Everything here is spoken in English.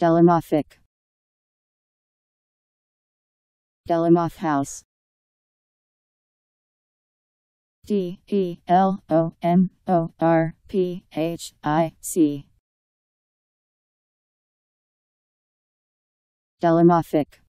Delamothic Delamoth House D E L O M O R P H I C Delamothic